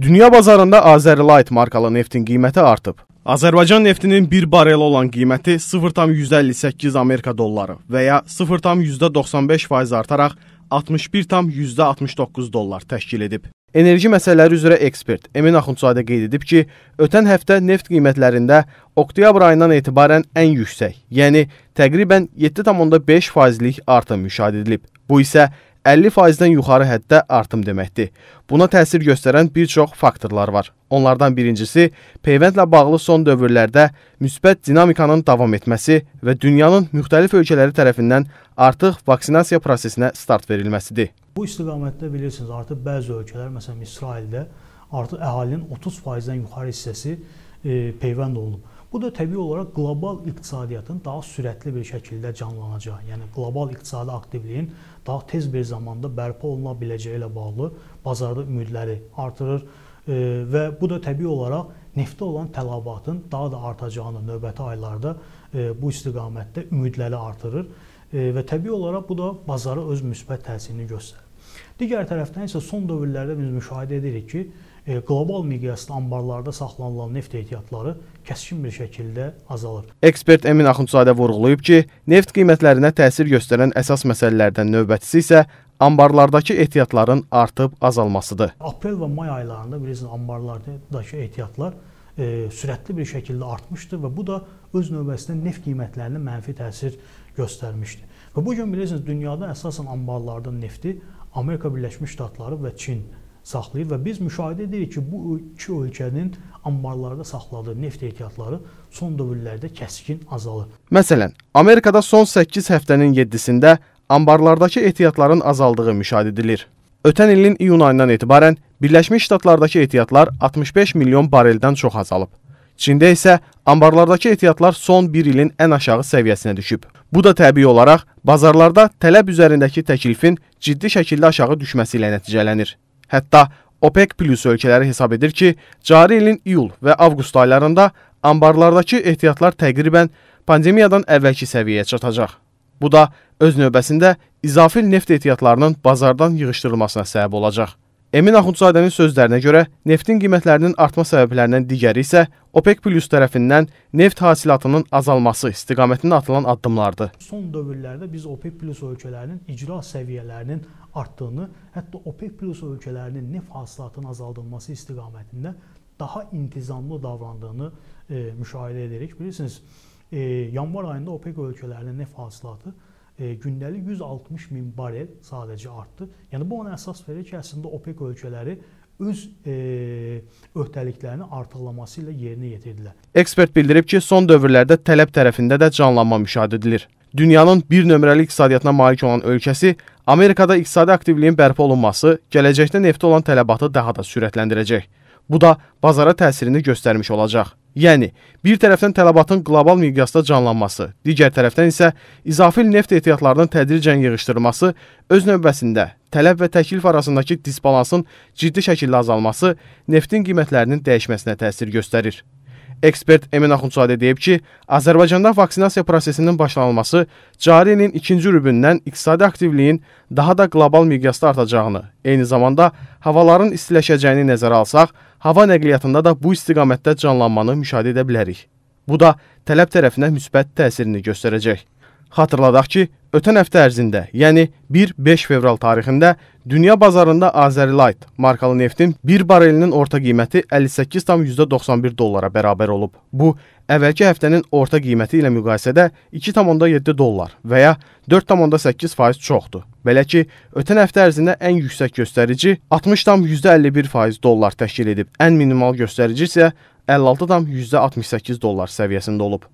Dünya bazarında Azərilite markalı neftin qiyməti artıb. Azərbaycan neftinin 1 barel olan qiyməti 0,158 Amerika dolları və ya 0,95% artaraq 61,69 dollar təşkil edib. Enerji məsələləri üzrə ekspert Emin Axundzadə qeyd edib ki, ötən həftə neft qiymətlərində oktyabr ayından etibarən ən yüksək, yəni təqribən 7,5%lik artım müşahidə edilib. Bu isə 50%-dən yuxarı həddə artım deməkdir. Buna təsir göstərən bir çox faktorlar var. Onlardan birincisi peyvəndlə bağlı son dövrlərdə müsbət dinamikanın davam etməsi və dünyanın müxtəlif ölkələri tərəfindən artıq vaksinasiya prosesinə start verilməsidir. Bu istiqamətdə bilirsiniz, artıq bəzi ölkələr, məsələn İsraildə artıq əhalinin 30%-dən yuxarı hissəsi e, peyvənd olunub. Bu da təbii olaraq qlobal iqtisadiyyatın daha sürətli bir şəkildə canlanacağı, yəni qlobal iqtisadi aktivliyin daha tez bir zamanda bərpa oluna biləcəyi ilə bağlı bazarda ümidləri artırır və bu da təbii olaraq neftə olan tələbatın daha da artacağını növbəti aylarda bu istiqamətdə ümidləri artırır və təbii olaraq bu da bazara öz müsbət təsirini göstərir. Digər tərəfdən isə son dövrlərdə biz müşahidə edirik ki, e, qlobal miqyasda anbarlarda saxlanılan neft ehtiyatları kəskin bir şəkildə azalır. Ekspert Emin Axundzadə vurğulayıb ki, neft qiymətlərinə təsir göstərən əsas məsələlərdən növbətisi isə anbarlardakı ehtiyatların artıb azalmasıdır. Aprel və may aylarında bilirsiniz anbarlardakı ehtiyatlar e, sürətli bir şəkildə artmışdı və bu da öz növbəsində neft qiymətlərinə mənfi təsir göstərmişdi. Və bu gün bilirsiniz, dünyada əsasən anbarlardan nefti Amerika Birləşmiş Ştatları və Çin saxlayır və biz müşahidə edirik ki, bu iki ölkənin anbarlarda saxladığı neft ehtiyatları son dövrlərdə kəskin azalır. Məsələn, Amerikada son 8 həftənin 7-sində anbarlardakı ehtiyatların azaldığı müşahidə edilir. Ötən ilin iyun ayından etibarən Birləşmiş Ştatlardakı ehtiyatlar 65 milyon bareldən çox azalıb. Çində isə Anbarlardakı ehtiyatlar son bir ilin ən aşağı səviyyəsinə düşüb. Bu da təbii olaraq bazarlarda tələb üzərindəki təklifin ciddi şəkildə aşağı düşməsi ilə nəticələnir. Hətta OPEC Plus ölkələri hesab edir ki, cari ilin iyul və avqust aylarında anbarlardakı ehtiyatlar təqribən pandemiyadan əvvəlki səviyyəyə çatacaq. Bu da öz növbəsində izafi neft ehtiyatlarının bazardan yığışdırılmasına səbəb olacaq. Emin Axundzadənin sözlərinə görə neftin qiymətlərinin artma səbəblərindən digəri isə OPEC Plus tərəfindən neft hasilatının azalması istiqamətində atılan addımlardır. Son dövrlərdə biz OPEC Plus ölkələrinin icra səviyyələrinin artdığını, hətta OPEC Plus ölkələrinin neft hasilatının azaldılması istiqamətində daha intizamlı davrandığını e, müşahidə edirik. Bilirsiniz, e, yanvar ayında OPEC ölkələrinin neft hasilatı e, gündəlik 160 min barel sadəcə artdı. Yəni bu ona əsas verir ki, əslində OPEC ölkələri öz e, öhdəliklərini artıqlaması ilə yerinə yetirdilər. Ekspert bildirib ki, son dövrlərdə tələb tərəfində də canlanma müşahidə edilir. Dünyanın bir nömrəli iqtisadiyyatına malik olan ölkəsi Amerikada iqtisadi aktivliyin bərpa olunması gələcəkdə neftə olan tələbatı daha da sürətləndirəcək. Bu da bazara təsirini göstərmiş olacaq. Yəni, bir tərəfdən tələbatın qlobal miqyasda canlanması, digər tərəfdən isə izafi neft ehtiyatlarının tədricən yığışdırılması öz növbəsində tələb və təklif arasındakı disbalansın ciddi şəkildə azalması neftin qiymətlərinin dəyişməsinə təsir göstərir. Ekspert Emin Axundzadə deyib ki, Azərbaycanda vaksinasiya prosesinin başlanılması cari ilin ikinci rübündən iqtisadi aktivliyin daha da qlobal miqyasda artacağını, eyni zamanda havaların istiləşəcəyini nəzərə alsaq, hava nəqliyyatında da bu istiqamətdə canlanmanı müşahidə edə bilərik. Bu da tələb tərəfinə müsbət təsirini göstərəcək. Xatırladaq ki, ötən həftə ərzində, yəni 1-5 fevral tarixində dünya bazarında Azerlight markalı neftin bir barelinin orta qiyməti 58,91 dollara bərabər olub. Bu, əvvəlki həftənin orta qiyməti ilə müqayisədə 2,7 dollar və ya 4,8% çoxdur. Belə ki, ötən həftə ərzində ən yüksək göstərici 60,51% dollar təşkil edib, ən minimal göstərici isə 56,68 dollar səviyyəsində olub.